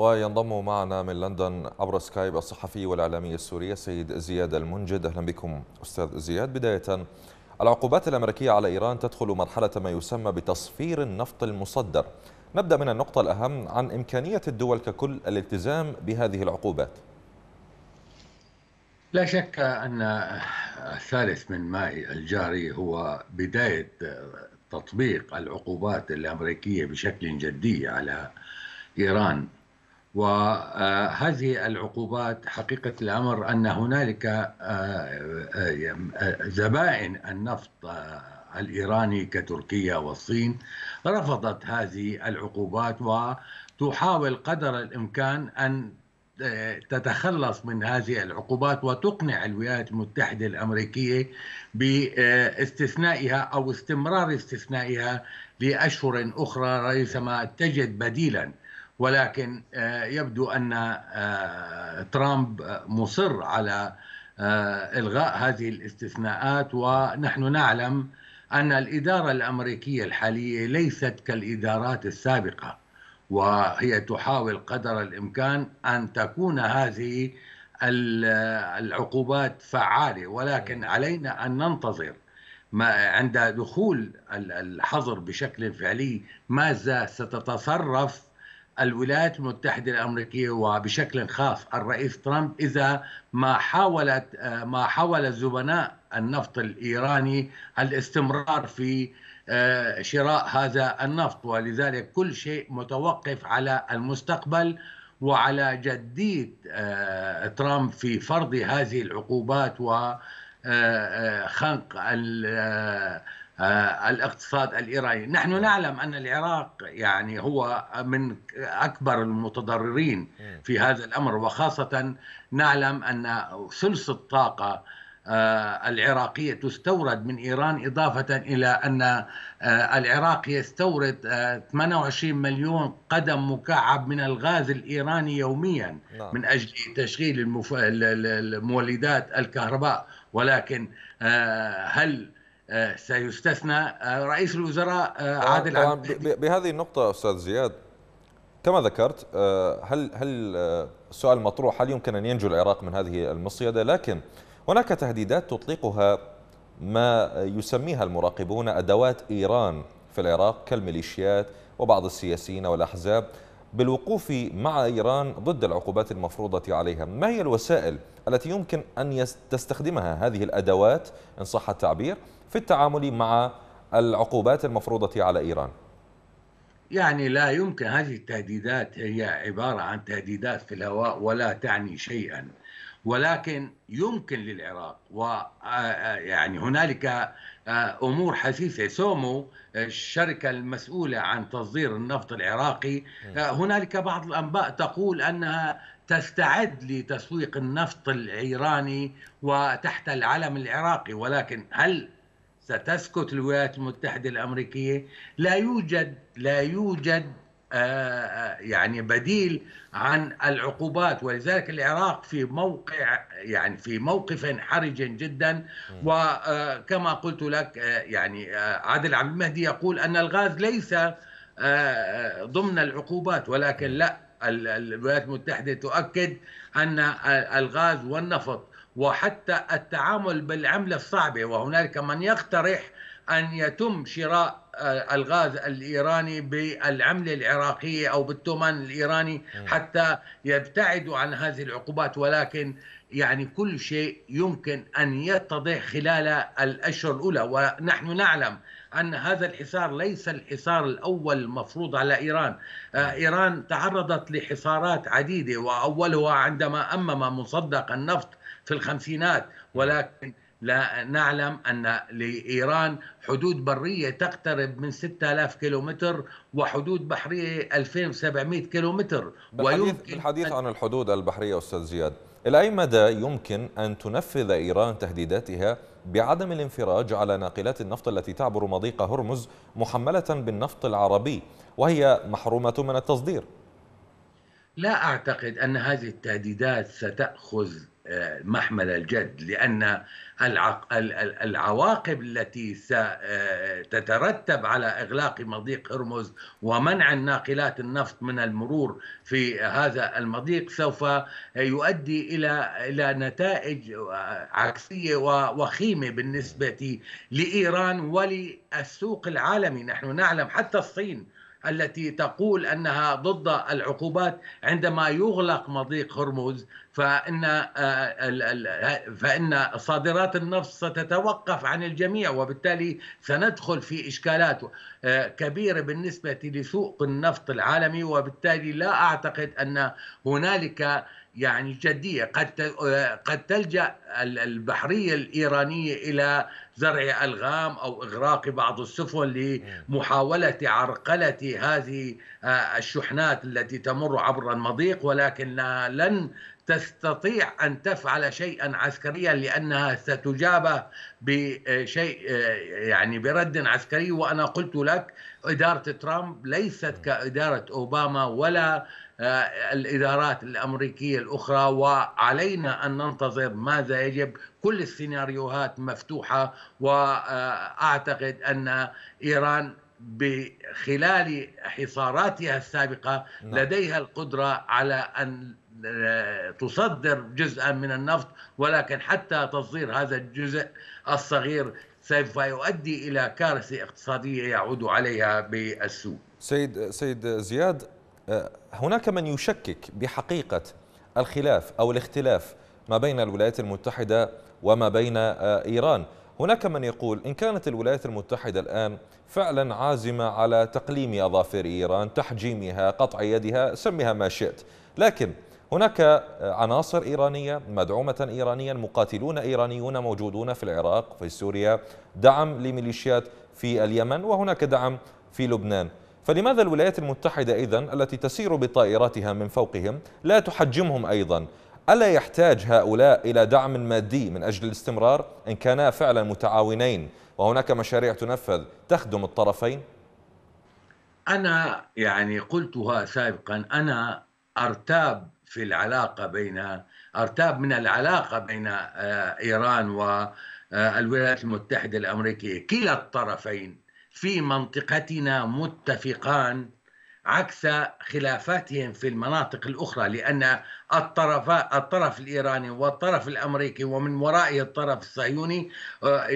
وينضم معنا من لندن عبر سكايب الصحفي والإعلامي السوري السيد زياد المنجد أهلا بكم أستاذ زياد بداية العقوبات الأمريكية على إيران تدخل مرحلة ما يسمى بتصفير النفط المصدر نبدأ من النقطة الأهم عن إمكانية الدول ككل الالتزام بهذه العقوبات لا شك أن الثالث من ماي الجاري هو بداية تطبيق العقوبات الأمريكية بشكل جدي على إيران وهذه العقوبات حقيقة الأمر أن هنالك آه، آه، آه، زبائن النفط الإيراني كتركيا والصين رفضت هذه العقوبات وتحاول قدر الإمكان أن تتخلص من هذه العقوبات وتقنع الولايات المتحدة الأمريكية باستثنائها أو استمرار استثنائها لأشهر أخرى ريثما تجد بديلا ولكن آه، يبدو أن آه، ترامب مصر على آه، إلغاء هذه الاستثناءات ونحن نعلم أن الإدارة الأمريكية الحالية ليست كالإدارات السابقة وهي تحاول قدر الإمكان أن تكون هذه العقوبات فعالة ولكن علينا أن ننتظر ما عند دخول الحظر بشكل فعلي ماذا ستتصرف الولايات المتحدة الأمريكية وبشكل خاص الرئيس ترامب إذا ما حاولت ما حاول زبناء النفط الإيراني الاستمرار في آه، شراء هذا النفط ولذلك كل شيء متوقف على المستقبل وعلى جدية آه، ترامب في فرض هذه العقوبات وخنق آه، آه، الاقتصاد الإيراني نحن نعم. نعلم أن العراق يعني هو من أكبر المتضررين في هذا الأمر وخاصة نعلم أن ثلث الطاقة آه، العراقية تستورد من إيران إضافة إلى أن آه، العراق يستورد 28 مليون قدم مكعب من الغاز الإيراني يوميا نعم. من أجل تشغيل المولدات الكهرباء ولكن هل آه، سيستثنى آه، رئيس الوزراء آه، عادل يعني عبد بهذه النقطة أستاذ زياد كما ذكرت هل هل السؤال المطروح هل يمكن أن ينجو العراق من هذه المصيدة لكن هناك تهديدات تطلقها ما يسميها المراقبون أدوات إيران في العراق كالميليشيات وبعض السياسيين والأحزاب بالوقوف مع إيران ضد العقوبات المفروضة عليها ما هي الوسائل التي يمكن أن تستخدمها هذه الأدوات إن صح التعبير في التعامل مع العقوبات المفروضة على إيران يعني لا يمكن هذه التهديدات هي عبارة عن تهديدات في الهواء ولا تعني شيئا ولكن يمكن للعراق ويعني آه، آه، هنالك آه، امور حثيثه سومو الشركه المسؤوله عن تصدير النفط العراقي هنالك بعض الانباء تقول انها تستعد لتسويق النفط الايراني وتحت العلم العراقي ولكن هل ستسكت الولايات المتحده الامريكيه لا يوجد لا يوجد آه، آه، يعني بديل عن العقوبات ولذلك العراق في موقع يعني في موقف حرج جدا وكما آه، قلت لك يعني عادل عبد المهدي يقول ان الغاز ليس ضمن العقوبات ولكن لا الولايات المتحده تؤكد ان الغاز والنفط وحتى التعامل بالعمله الصعبه وهنالك من يقترح ان يتم شراء الغاز الايراني بالعمله العراقيه او بالتومان الايراني حتى يبتعدوا عن هذه العقوبات ولكن يعني كل شيء يمكن ان يتضح خلال الاشهر الاولى ونحن نعلم ان هذا الحصار ليس الحصار الاول المفروض على ايران، آه، ايران تعرضت لحصارات عديده واولها عندما امم مصدق النفط في الخمسينات ولكن لا نعلم أن لإيران حدود برية تقترب من 6000 كيلومتر وحدود بحرية 2700 كيلومتر ويمكن الحديث عن الحدود البحرية أستاذ زياد إلى أي مدى يمكن أن تنفذ إيران تهديداتها بعدم الانفراج على ناقلات النفط التي تعبر مضيق هرمز محملة بالنفط العربي وهي محرومة من التصدير؟ لا أعتقد أن هذه التهديدات ستأخذ محمل الجد لأن العواقب التي ستترتب آه، على إغلاق مضيق هرمز ومنع الناقلات النفط من المرور في هذا المضيق سوف يؤدي إلى إلى نتائج عكسية ووخيمة بالنسبة لإيران وللسوق العالمي نحن نعلم حتى الصين التي تقول انها ضد العقوبات عندما يغلق مضيق هرمز فان آه، فان صادرات النفط ستتوقف عن الجميع وبالتالي سندخل في اشكالات آه، كبيره بالنسبه لسوق النفط العالمي وبالتالي لا اعتقد ان هنالك يعني جدية قد قد تلجأ البحرية الإيرانية إلى زرع ألغام أو إغراق بعض السفن نعم. لمحاولة عرقلة هذه آه، الشحنات التي تمر عبر المضيق ولكنها لن تستطيع أن تفعل شيئا عسكريا لأنها ستجاب بشيء يعني برد عسكري وأنا قلت لك إدارة ترامب ليست كإدارة أوباما ولا آه، الإدارات الأمريكية الأخرى وعلينا أن ننتظر ماذا يجب كل السيناريوهات مفتوحة وأعتقد أن إيران بخلال حصاراتها السابقة نعم. لديها القدرة على أن تصدر جزءا من النفط ولكن حتى تصدير هذا الجزء الصغير سوف يؤدي الى كارثه اقتصاديه يعود عليها بالسوء. سيد سيد زياد آه، هناك من يشكك بحقيقه الخلاف او الاختلاف ما بين الولايات المتحده وما بين آه، ايران، هناك من يقول ان كانت الولايات المتحده الان فعلا عازمه على تقليم اظافر ايران، تحجيمها، قطع يدها، سمها ما شئت، لكن هناك عناصر إيرانية مدعومة إيرانيا مقاتلون إيرانيون موجودون في العراق في سوريا دعم لميليشيات في اليمن وهناك دعم في لبنان فلماذا الولايات المتحدة إذا التي تسير بطائراتها من فوقهم لا تحجمهم أيضا ألا يحتاج هؤلاء إلى دعم مادي من أجل الاستمرار إن كانا فعلا متعاونين وهناك مشاريع تنفذ تخدم الطرفين أنا يعني قلتها سابقا أنا أرتاب في العلاقة بين أرتاب من العلاقة بين آه، إيران والولايات آه، المتحدة الأمريكية كلا الطرفين في منطقتنا متفقان عكس خلافاتهم في المناطق الأخرى لأن الطرف الطرف الإيراني والطرف الأمريكي ومن ورائه الطرف الصهيوني آه،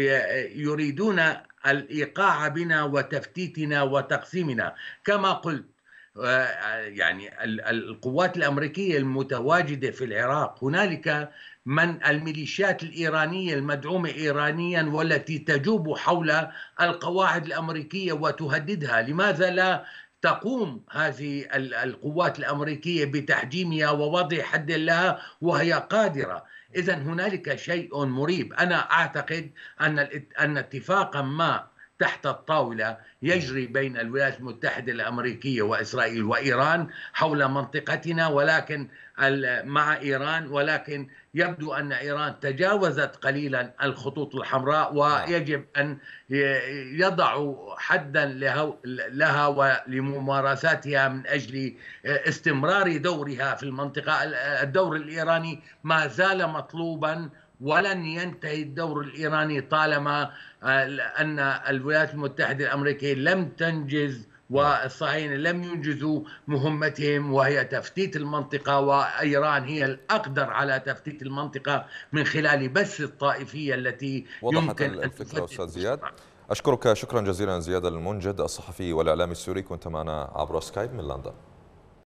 يريدون الإيقاع بنا وتفتيتنا وتقسيمنا كما قلت يعني القوات الامريكيه المتواجده في العراق هنالك من الميليشيات الايرانيه المدعومه ايرانيا والتي تجوب حول القواعد الامريكيه وتهددها لماذا لا تقوم هذه القوات الامريكيه بتحجيمها ووضع حد لها وهي قادره اذا هنالك شيء مريب انا اعتقد ان ان اتفاقا ما تحت الطاولة يجري بين الولايات المتحدة الأمريكية وإسرائيل وإيران حول منطقتنا ولكن مع إيران ولكن يبدو أن إيران تجاوزت قليلا الخطوط الحمراء نعم. ويجب أن يضعوا حدا لها ولممارساتها من أجل استمرار دورها في المنطقة الدور الإيراني ما زال مطلوبا ولن ينتهي الدور الايراني طالما آه، ان الولايات المتحده الامريكيه لم تنجز والصهاينه لم ينجزوا مهمتهم وهي تفتيت المنطقه وايران هي الاقدر على تفتيت المنطقه من خلال بث الطائفيه التي يمكن ان الفكره استاذ زياد اشكرك شكرا جزيلا زياد المنجد الصحفي والاعلامي السوري كنت معنا عبر سكايب من لندن